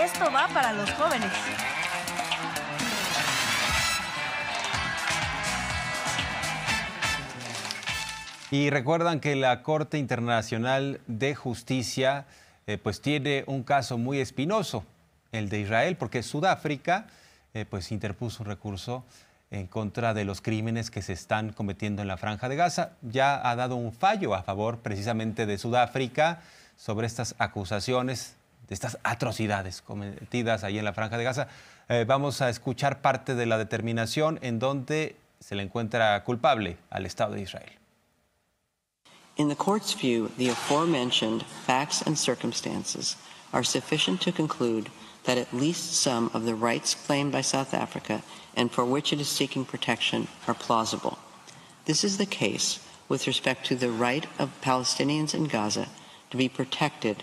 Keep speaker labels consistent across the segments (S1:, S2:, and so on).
S1: esto va para los jóvenes. Y recuerdan que la Corte Internacional de Justicia eh, pues tiene un caso muy espinoso, el de Israel, porque Sudáfrica eh, pues interpuso un recurso en contra de los crímenes que se están cometiendo en la franja de Gaza. Ya ha dado un fallo a favor precisamente de Sudáfrica sobre estas acusaciones de estas atrocidades cometidas ahí en la Franja de Gaza. Eh, vamos a escuchar parte de la determinación en donde se le encuentra culpable al Estado de Israel.
S2: In the court's view, the aforementioned facts and circumstances are sufficient to conclude that at least some of the rights claimed by South Africa and for which it is seeking protection are plausible. This is the case with respect to the right of Palestinians in Gaza to be protected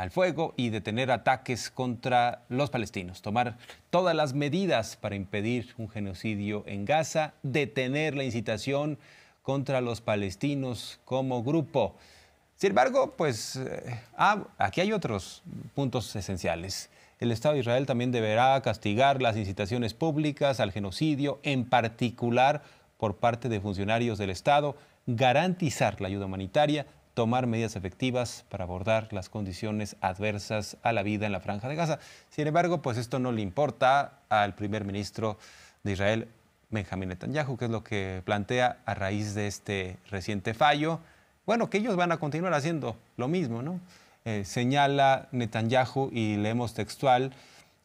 S1: al fuego y detener ataques contra los palestinos, tomar todas las medidas para impedir un genocidio en Gaza, detener la incitación contra los palestinos como grupo. Sin embargo, pues eh, ah, aquí hay otros puntos esenciales. El Estado de Israel también deberá castigar las incitaciones públicas al genocidio, en particular por parte de funcionarios del Estado, garantizar la ayuda humanitaria, tomar medidas efectivas para abordar las condiciones adversas a la vida en la franja de Gaza. Sin embargo, pues esto no le importa al primer ministro de Israel, Benjamín Netanyahu, que es lo que plantea a raíz de este reciente fallo. Bueno, que ellos van a continuar haciendo lo mismo, ¿no? Eh, señala Netanyahu y leemos textual,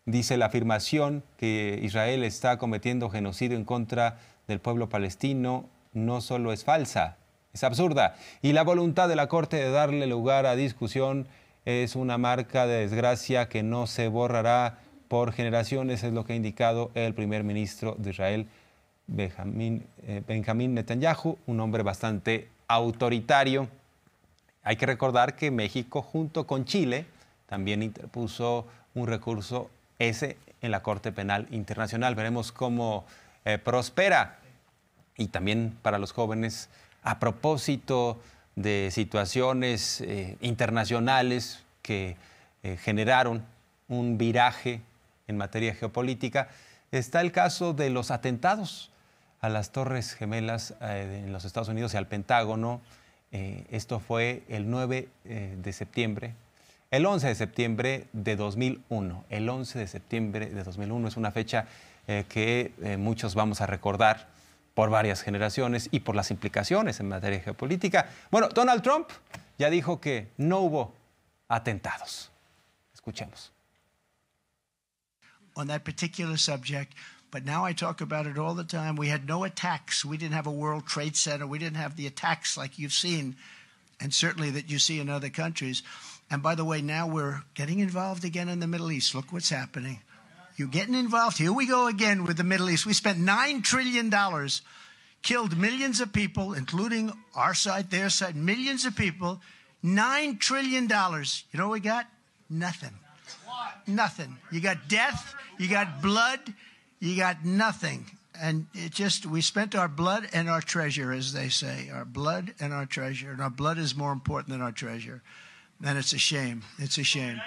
S1: dice la afirmación que Israel está cometiendo genocidio en contra del pueblo palestino no solo es falsa, es absurda. Y la voluntad de la Corte de darle lugar a discusión es una marca de desgracia que no se borrará por generaciones, es lo que ha indicado el primer ministro de Israel, Benjamín, eh, Netanyahu, un hombre bastante autoritario. Hay que recordar que México, junto con Chile, también interpuso un recurso ese en la Corte Penal Internacional. Veremos cómo eh, prospera. Y también para los jóvenes a propósito de situaciones eh, internacionales que eh, generaron un viraje en materia geopolítica, está el caso de los atentados a las Torres Gemelas eh, en los Estados Unidos y al Pentágono. esto fue el 9 de septiembre, el 11 de septiembre de 2001. El 11 de septiembre de 2001 es una fecha que muchos vamos a recordar por varias generaciones y por las implicaciones en materia geopolítica. Bueno, Donald Trump ya dijo que no hubo atentados. Escuchemos.
S3: On that particular subject, but now I talk about it all the time. We had no attacks. We didn't have a World Trade Center. We didn't have the attacks like you've seen, and certainly that you see in other countries. And by the way, now we're getting involved again in the Middle East. Look what's happening. You're getting involved. Here we go again with the Middle East. We spent $9 trillion, killed millions of people, including our side, their side, millions of people. $9 trillion. You know what we got? Nothing. Nothing. You got death, you got blood, you got nothing. And it just, we spent our blood and our treasure, as they say, our blood and our treasure. And our blood is more important than our treasure. And it's a shame. It's a shame.